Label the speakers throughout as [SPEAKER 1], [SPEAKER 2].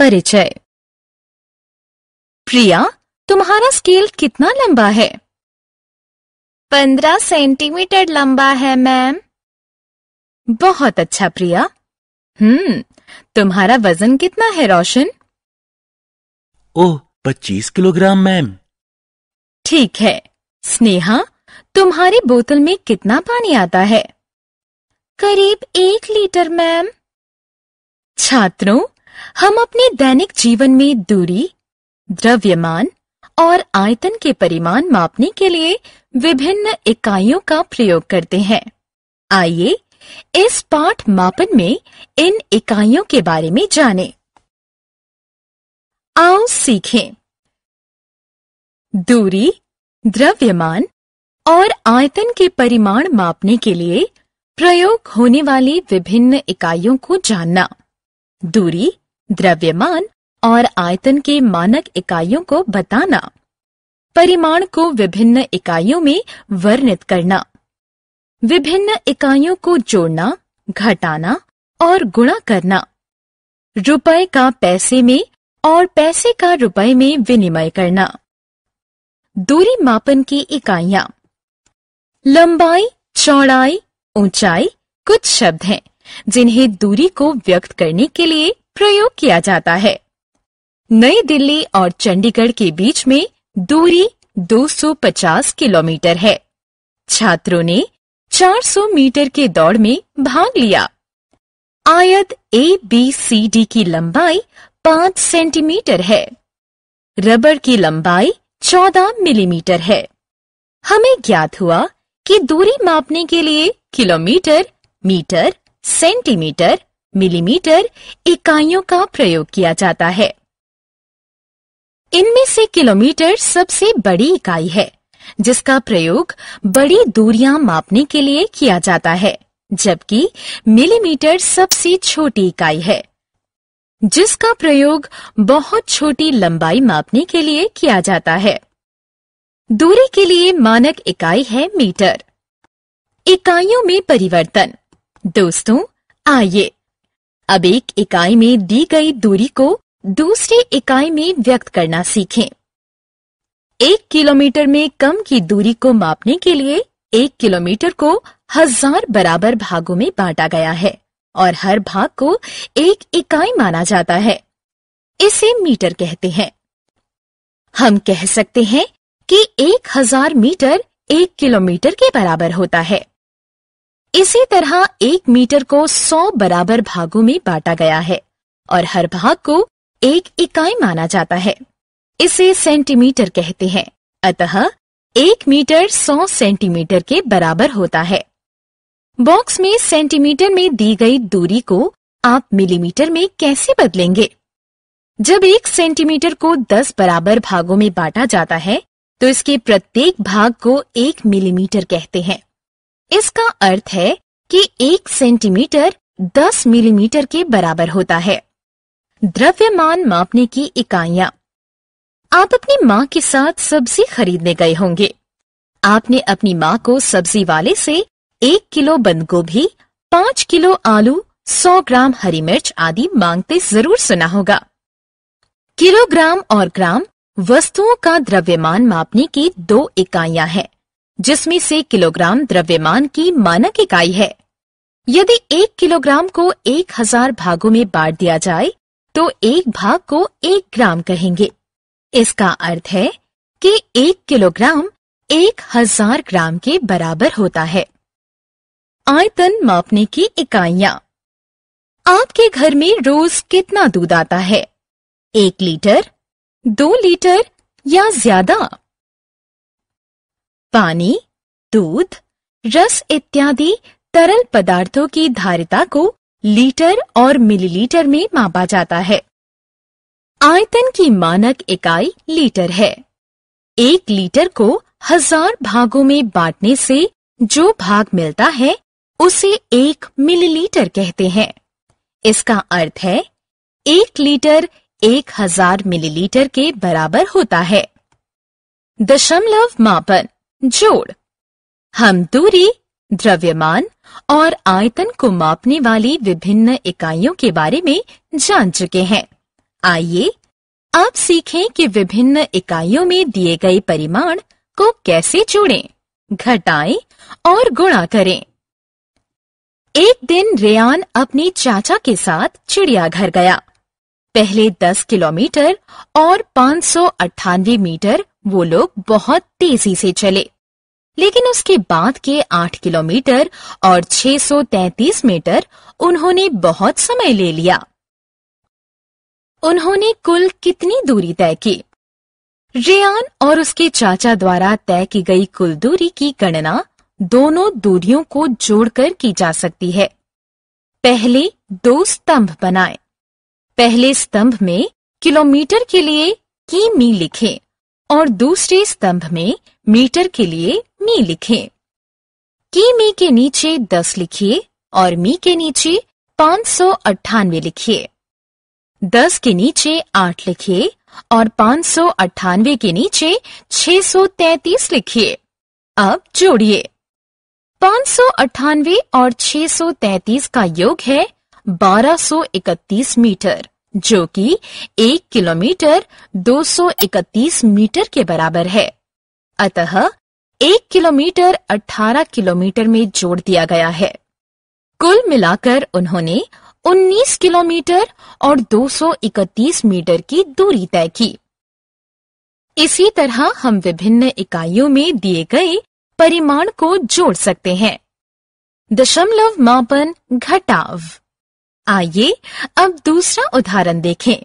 [SPEAKER 1] परिचय प्रिया तुम्हारा स्केल कितना लंबा है पंद्रह सेंटीमीटर लंबा है मैम बहुत अच्छा प्रिया हम्म तुम्हारा वजन कितना है रोशन ओह पच्चीस किलोग्राम मैम ठीक है स्नेहा तुम्हारी बोतल में कितना पानी आता है करीब एक लीटर मैम छात्रों हम अपने दैनिक जीवन में दूरी द्रव्यमान और आयतन के परिमाण मापने के लिए विभिन्न इकाइयों का प्रयोग करते हैं आइए इस पाठ मापन में इन इकाइयों के बारे में जानें। आओ सीखें दूरी द्रव्यमान और आयतन के परिमाण मापने के लिए प्रयोग होने वाली विभिन्न इकाइयों को जानना दूरी द्रव्यमान और आयतन के मानक इकाइयों को बताना परिमाण को विभिन्न इकाइयों में वर्णित करना विभिन्न इकाइयों को जोड़ना घटाना और गुणा करना रुपए का पैसे में और पैसे का रुपए में विनिमय करना दूरी मापन की इकाइयां लंबाई चौड़ाई ऊंचाई कुछ शब्द हैं जिन्हें दूरी को व्यक्त करने के लिए प्रयोग किया जाता है नई दिल्ली और चंडीगढ़ के बीच में दूरी 250 किलोमीटर है छात्रों ने 400 मीटर के दौड़ में भाग लिया आयत ए बी सी डी की लंबाई 5 सेंटीमीटर है रबड़ की लंबाई 14 मिलीमीटर है हमें ज्ञात हुआ कि दूरी मापने के लिए किलोमीटर मीटर सेंटीमीटर मिलीमीटर इकाइयों का प्रयोग किया जाता है इनमें से किलोमीटर सबसे बड़ी इकाई है जिसका प्रयोग बड़ी दूरियां मापने के लिए किया जाता है जबकि मिलीमीटर सबसे छोटी इकाई है जिसका प्रयोग बहुत छोटी लंबाई मापने के लिए किया जाता है दूरी के लिए मानक इकाई है मीटर इकाइयों में परिवर्तन दोस्तों आइए अब एक इकाई में दी गई दूरी को दूसरी इकाई में व्यक्त करना सीखें एक किलोमीटर में कम की दूरी को मापने के लिए एक किलोमीटर को हजार बराबर भागों में बांटा गया है और हर भाग को एक इकाई माना जाता है इसे मीटर कहते हैं हम कह सकते हैं कि एक हजार मीटर एक किलोमीटर के बराबर होता है इसी तरह एक मीटर को सौ बराबर भागों में बांटा गया है और हर भाग को एक इकाई माना जाता है इसे सेंटीमीटर कहते हैं अतः एक मीटर सौ सेंटीमीटर के बराबर होता है बॉक्स में सेंटीमीटर में दी गई दूरी को आप मिलीमीटर में कैसे बदलेंगे जब एक सेंटीमीटर को दस बराबर भागों में बांटा जाता है तो इसके प्रत्येक भाग को एक मिलीमीटर कहते हैं इसका अर्थ है कि एक सेंटीमीटर 10 मिलीमीटर के बराबर होता है द्रव्यमान मापने की इकाइयां आप अपनी माँ के साथ सब्जी खरीदने गए होंगे आपने अपनी माँ को सब्जी वाले से एक किलो बंद गोभी पांच किलो आलू सौ ग्राम हरी मिर्च आदि मांगते जरूर सुना होगा किलोग्राम और ग्राम वस्तुओं का द्रव्यमान मापने की दो इकाइयां हैं जिसमें से किलोग्राम द्रव्यमान की मानक इकाई है यदि एक किलोग्राम को एक हजार भागों में बांट दिया जाए तो एक भाग को एक ग्राम कहेंगे इसका अर्थ है कि एक किलोग्राम एक हजार ग्राम के बराबर होता है आयतन मापने की इकाइयां आपके घर में रोज कितना दूध आता है एक लीटर दो लीटर या ज्यादा पानी दूध रस इत्यादि तरल पदार्थों की धारिता को लीटर और मिलीलीटर में मापा जाता है आयतन की मानक इकाई लीटर है एक लीटर को हजार भागों में बांटने से जो भाग मिलता है उसे एक मिलीलीटर कहते हैं इसका अर्थ है एक लीटर एक हजार मिलीलीटर के बराबर होता है दशमलव मापन जोड़ हम दूरी द्रव्यमान और आयतन को मापने वाली विभिन्न इकाइयों के बारे में जान चुके हैं आइए अब सीखें कि विभिन्न इकाइयों में दिए गए परिमाण को कैसे जोड़ें, घटाएं और गुणा करें एक दिन रेयान अपने चाचा के साथ चिड़ियाघर गया पहले 10 किलोमीटर और पाँच मीटर वो लोग बहुत तेजी से चले लेकिन उसके बाद के आठ किलोमीटर और 633 मीटर उन्होंने बहुत समय ले लिया उन्होंने कुल कितनी दूरी तय की रेयान और उसके चाचा द्वारा तय की गई कुल दूरी की गणना दोनों दूरियों को जोड़कर की जा सकती है पहले दो स्तंभ बनाएं। पहले स्तंभ में किलोमीटर के लिए किमी लिखें और दूसरे स्तंभ में मीटर के लिए मी लिखें। की मी के नीचे 10 लिखिए और मी के नीचे पांच सौ अट्ठानवे लिखिए दस के नीचे आठ लिखिए और पांच सौ अट्ठानवे के नीचे छह सौ तैतीस लिखिए अब जोड़िए पांच सौ अट्ठानवे और छह सौ तैतीस का योग है बारह सौ इकतीस मीटर जो कि एक किलोमीटर 231 मीटर के बराबर है अतः एक किलोमीटर 18 किलोमीटर में जोड़ दिया गया है कुल मिलाकर उन्होंने 19 किलोमीटर और 231 मीटर की दूरी तय की इसी तरह हम विभिन्न इकाइयों में दिए गए परिमाण को जोड़ सकते हैं दशमलव मापन घटाव आइए अब दूसरा उदाहरण देखें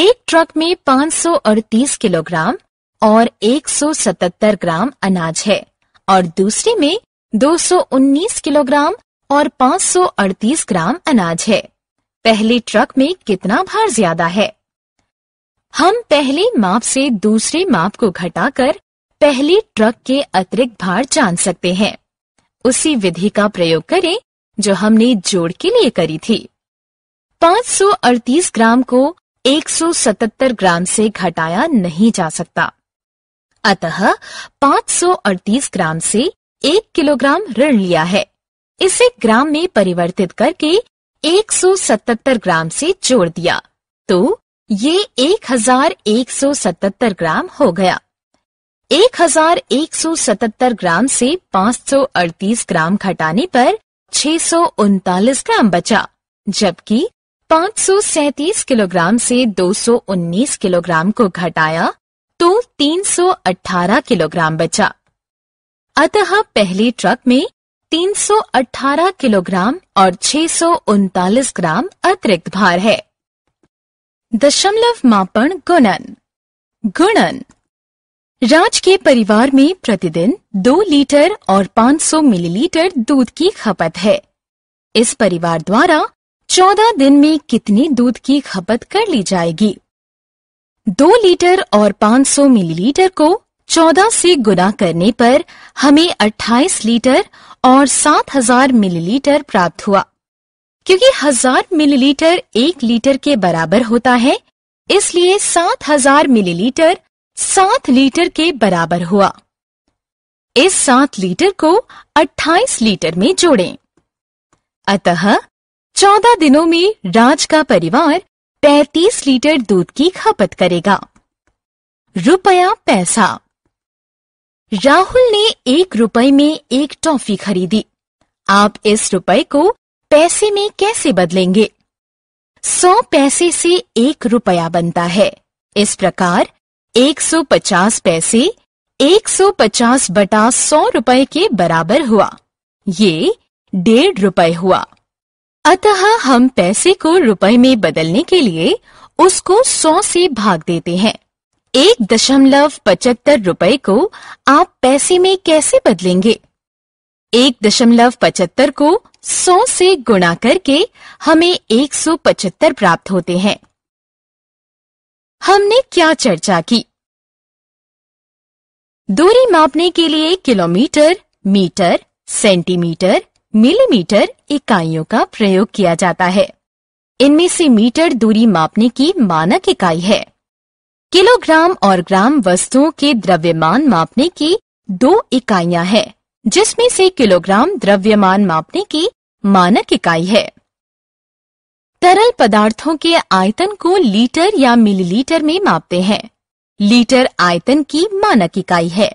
[SPEAKER 1] एक ट्रक में 538 किलोग्राम और 177 ग्राम अनाज है और दूसरे में 219 किलोग्राम और 538 ग्राम अनाज है पहले ट्रक में कितना भार ज्यादा है हम पहले माप से दूसरे माप को घटाकर पहले ट्रक के अतिरिक्त भार जान सकते हैं उसी विधि का प्रयोग करें जो हमने जोड़ के लिए करी थी 538 ग्राम को 177 ग्राम से घटाया नहीं जा सकता अतः 538 ग्राम से एक किलोग्राम ऋण लिया है इसे ग्राम में परिवर्तित करके 177 ग्राम से जोड़ दिया तो ये 1177 ग्राम हो गया 1177 ग्राम से 538 ग्राम घटाने पर छह सौ उनतालीस ग्राम बचा जबकि 537 किलोग्राम से 219 किलोग्राम को घटाया तो 318 किलोग्राम बचा अतः पहले ट्रक में 318 किलोग्राम और छह ग्राम अतिरिक्त भार है दशमलव मापन गुणन गुणन राज के परिवार में प्रतिदिन दो लीटर और 500 मिलीलीटर दूध की खपत है इस परिवार द्वारा चौदह दिन में कितनी दूध की खपत कर ली जाएगी दो लीटर और 500 मिलीलीटर को 14 से गुना करने पर हमें 28 लीटर और 7000 मिलीलीटर प्राप्त हुआ क्योंकि हजार मिलीलीटर एक लीटर के बराबर होता है इसलिए 7000 मिलीलीटर सात लीटर के बराबर हुआ इस सात लीटर को अट्ठाईस लीटर में जोड़ें। अतः चौदह दिनों में राज का परिवार पैतीस लीटर दूध की खपत करेगा रुपया पैसा राहुल ने एक रुपए में एक टॉफी खरीदी आप इस रुपए को पैसे में कैसे बदलेंगे सौ पैसे से एक रुपया बनता है इस प्रकार 150 पैसे 150 बटा 100 रुपए के बराबर हुआ ये डेढ़ रुपए हुआ अतः हम पैसे को रुपए में बदलने के लिए उसको 100 से भाग देते हैं एक दशमलव पचहत्तर रुपए को आप पैसे में कैसे बदलेंगे एक दशमलव पचहत्तर को 100 से गुणा करके हमें 175 प्राप्त होते हैं हमने क्या चर्चा की दूरी मापने के लिए किलोमीटर मीटर सेंटीमीटर मिलीमीटर इकाइयों का प्रयोग किया जाता है इनमें से मीटर दूरी मापने की मानक इकाई है किलोग्राम और ग्राम वस्तुओं के द्रव्यमान मापने की दो इकाइयां हैं, जिसमें से किलोग्राम द्रव्यमान मापने की मानक इकाई है तरल पदार्थों के आयतन को लीटर या मिलीलीटर में मापते हैं लीटर आयतन की मानक इकाई है